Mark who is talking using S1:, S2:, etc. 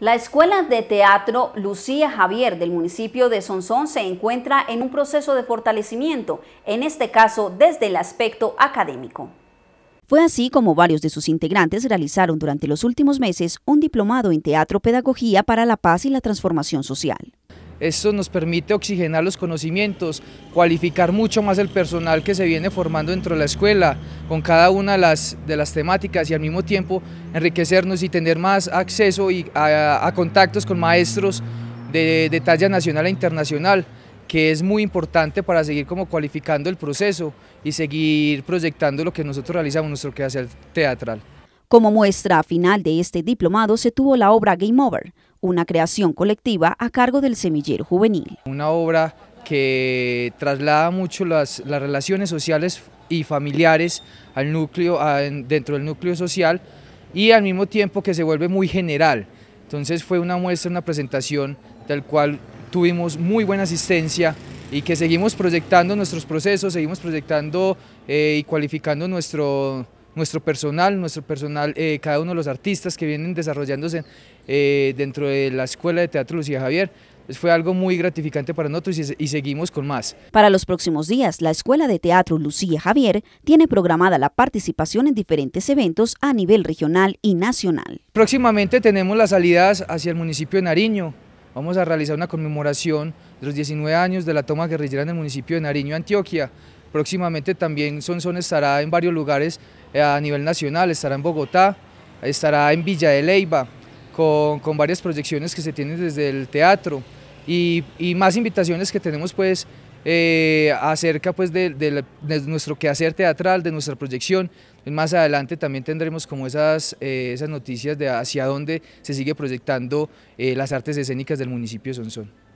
S1: La Escuela de Teatro Lucía Javier del municipio de Sonsón se encuentra en un proceso de fortalecimiento, en este caso desde el aspecto académico. Fue así como varios de sus integrantes realizaron durante los últimos meses un diplomado en teatro pedagogía para la paz y la transformación social. Esto nos permite oxigenar los
S2: conocimientos, cualificar mucho más el personal que se viene formando dentro de la escuela, con cada una de las, temáticas y al mismo tiempo enriquecernos y tener más acceso y a, contactos con maestros de talla nacional e internacional que es muy importante para seguir como cualificando el proceso y seguir proyectando lo que nosotros
S1: realizamos, nuestro quehacer teatral. Como muestra final de este diplomado se tuvo la obra Game Over, una creación colectiva a cargo del semillero juvenil. Una obra
S2: que traslada mucho las, las relaciones sociales y familiares al núcleo, dentro del núcleo social y al mismo tiempo que se vuelve muy general. Entonces fue una muestra, una presentación del cual tuvimos muy buena asistencia y que seguimos proyectando nuestros procesos, seguimos proyectando eh, y cualificando nuestro, nuestro personal, nuestro personal, eh, cada uno de los artistas que vienen desarrollándose eh, dentro de la Escuela de Teatro Lucía Javier. Pues fue algo muy gratificante para nosotros y
S1: seguimos con más. Para los próximos días, la Escuela de Teatro Lucía Javier tiene programada la participación en diferentes eventos a nivel regional y nacional. Próximamente tenemos las
S2: salidas hacia el municipio de Nariño, vamos a realizar una conmemoración de los 19 años de la toma guerrillera en el municipio de Nariño, Antioquia. Próximamente también Sonson estará en varios lugares eh, a nivel nacional, estará en Bogotá, estará en Villa de Leyva, con, varias proyecciones que se tienen desde el teatro y, y más invitaciones que tenemos pues eh, acerca pues de, nuestro quehacer teatral, de nuestra proyección. Más adelante también tendremos como eh, esas, noticias de hacia dónde se sigue proyectando eh, las artes escénicas del municipio de Sonsón.